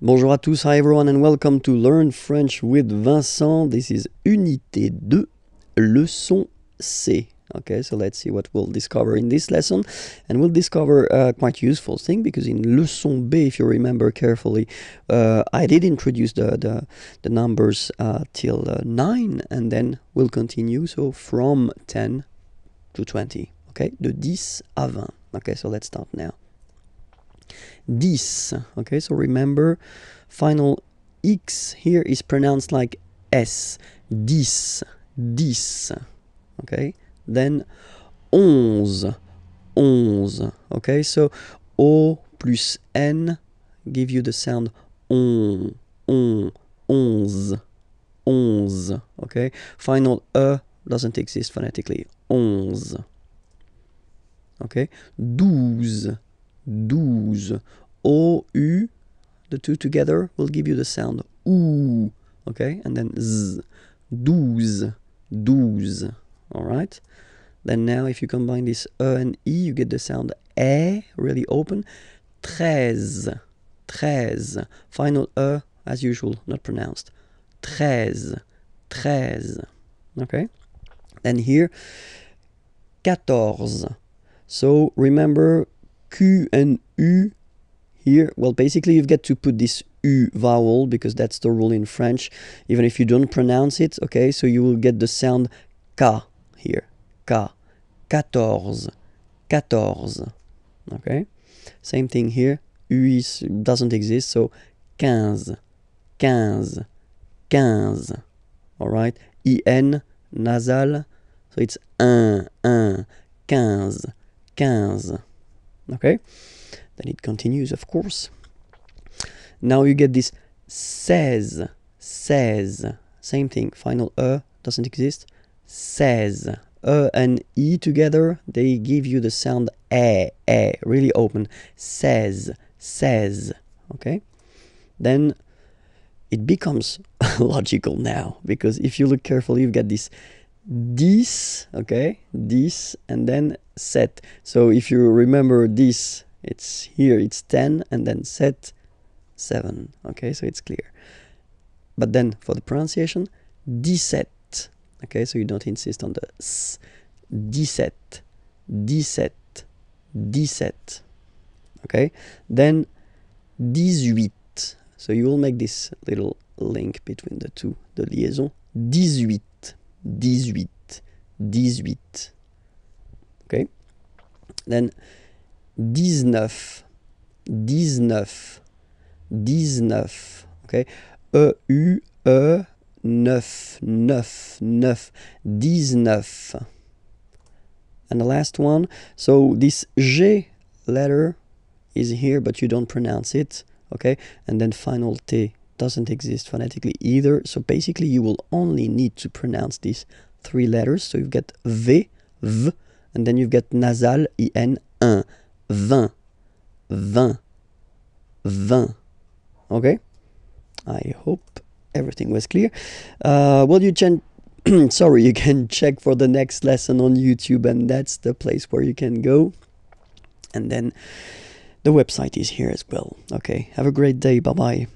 Bonjour à tous, hi everyone, and welcome to Learn French with Vincent. This is Unité 2, Leçon C. Okay, so let's see what we'll discover in this lesson. And we'll discover a quite useful thing because in Leçon B, if you remember carefully, uh, I did introduce the, the, the numbers uh, till uh, 9 and then we'll continue. So from 10 to 20. Okay, de 10 à 20. Okay, so let's start now this. Okay, so remember, final X here is pronounced like S. This, this. Okay, then onze, onze. Okay, so O plus N give you the sound on, on, onze, onze. Okay, final E doesn't exist phonetically. Onze. Okay, douze. Douze, O, U, the two together will give you the sound OO, okay? And then Z, douze, douze. all right? Then now if you combine this E and E, you get the sound E, really open. Treize, treize. Final E, as usual, not pronounced. Treize, treize. Okay? Then here, quatorze. So remember, Q and U here, well, basically you get to put this U vowel because that's the rule in French, even if you don't pronounce it, okay? So you will get the sound K here, K, quatorze, quatorze, okay? Same thing here, U is, doesn't exist, so quinze, quinze, quinze, all right? IN, nasal, so it's un, un, quinze, quinze okay then it continues of course now you get this says says same thing final e doesn't exist says e and e together they give you the sound e really open says says okay then it becomes logical now because if you look carefully you've got this this okay this and then set so if you remember this it's here it's 10 and then set 7 okay so it's clear but then for the pronunciation deset okay so you don't insist on the s deset deset deset okay then 18 so you will make this little link between the two the liaison 18 18, 18. Okay? Then 19, 19, 19. Okay? E, U, E, 9, 9, 9, 19. And the last one, so this G letter is here, but you don't pronounce it, okay? And then final T, doesn't exist phonetically either. So basically you will only need to pronounce these three letters. So you've got V, V, and then you've got nasal, I-N, un, vin, vin, vin. Okay? I hope everything was clear. Uh, well, you can, sorry, you can check for the next lesson on YouTube and that's the place where you can go. And then the website is here as well. Okay, have a great day. Bye-bye.